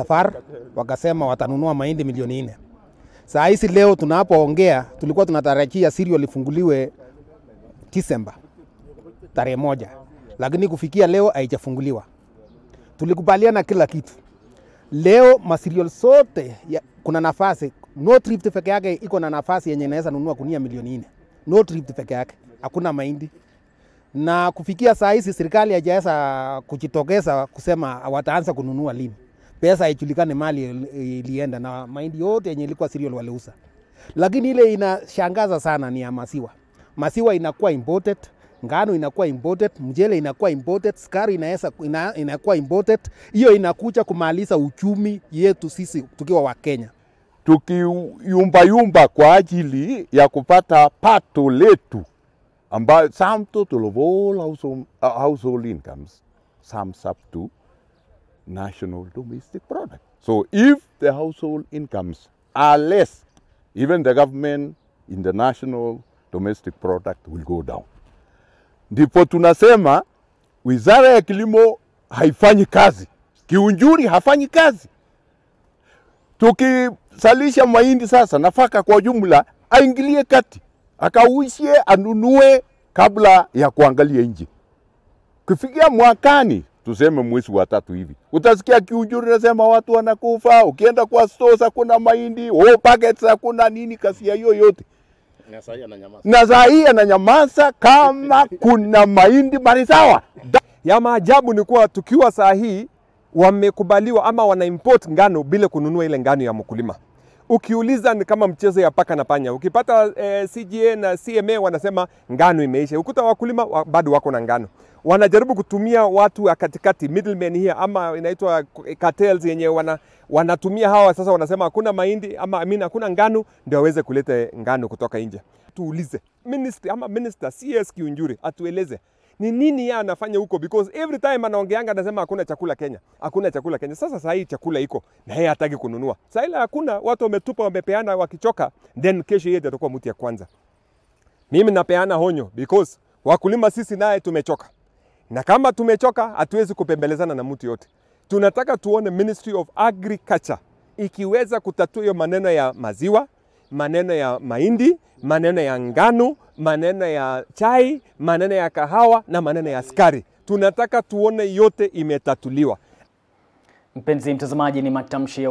Safar wakasema watanunua mahindi milioni nne. Saa hizi leo tunapoongea, tulikuwa tunatarajia Sirio lifunguliwe Disemba tarehe moja, lakini kufikia leo haijafunguliwa. Tulikubaliana kila kitu. Leo masirial sote ya, kuna nafasi North Rift peke yake iko na nafasi yenye inaweza nunua kunia milioni nne. North Rift peke yake hakuna mahindi, na kufikia saa hizi serikali haijaweza kujitokeza kusema wataanza kununua lini pesa haijulikane mali ilienda, na mahindi yote yenye ilikuwa cereal waliuza. Lakini ile inashangaza sana ni ya maziwa. Maziwa inakuwa imported, ngano inakuwa imported, mjele inakuwa imported, sukari inaesa, ina, inakuwa imported. Hiyo inakuja kumaliza uchumi yetu sisi tukiwa wa Kenya, tukiyumba yumba kwa ajili ya kupata pato letu ambayo some total of all household, uh, household incomes sums up to national domestic product. So if the household incomes are less, even the government in the national domestic product will go down. Ndipo tunasema wizara ya kilimo haifanyi kazi, kiunjuri hafanyi kazi. Tukisalisha mahindi sasa, nafaka kwa jumla, aingilie kati, akauishie, anunue kabla ya kuangalia nje. Kufikia mwakani tuseme mwezi wa tatu hivi, utasikia kiujuri nasema watu wanakufa. Ukienda kwa stores hakuna mahindi, oh, packets hakuna nini, ya hiyo yote na saa hii ananyamaza kama kuna mahindi marisawa. Ya maajabu ni kuwa tukiwa saa hii wamekubaliwa ama wana import ngano bila kununua ile ngano ya mkulima. Ukiuliza ni kama mchezo ya paka na panya. Ukipata eh, CGA na CMA wanasema ngano imeisha, ukuta wakulima wa, bado wako na ngano wanajaribu kutumia watu wa katikati middlemen here, ama inaitwa cartels yenye wana, wanatumia hawa sasa, wanasema hakuna mahindi ama I mean, hakuna ngano, ndio waweze kuleta ngano kutoka nje. Tuulize ministry ama minister CS Kiunjuri atueleze ni nini yeye anafanya huko, because every time anaongeanga anasema hakuna chakula Kenya, hakuna chakula Kenya. Sasa sasa hii chakula iko na yeye hataki kununua, sasa ila hakuna, watu wametupa, wamepeana, wakichoka, then kesho yeye atakuwa mtu ya kwanza. Mimi napeana honyo because wakulima sisi naye tumechoka na kama tumechoka, hatuwezi kupembelezana na mtu yote. Tunataka tuone Ministry of Agriculture ikiweza kutatua hiyo maneno ya maziwa, maneno ya mahindi, maneno ya ngano, maneno ya chai, maneno ya kahawa na maneno ya sukari. Tunataka tuone yote imetatuliwa. Mpenzi mtazamaji, ni matamshi ya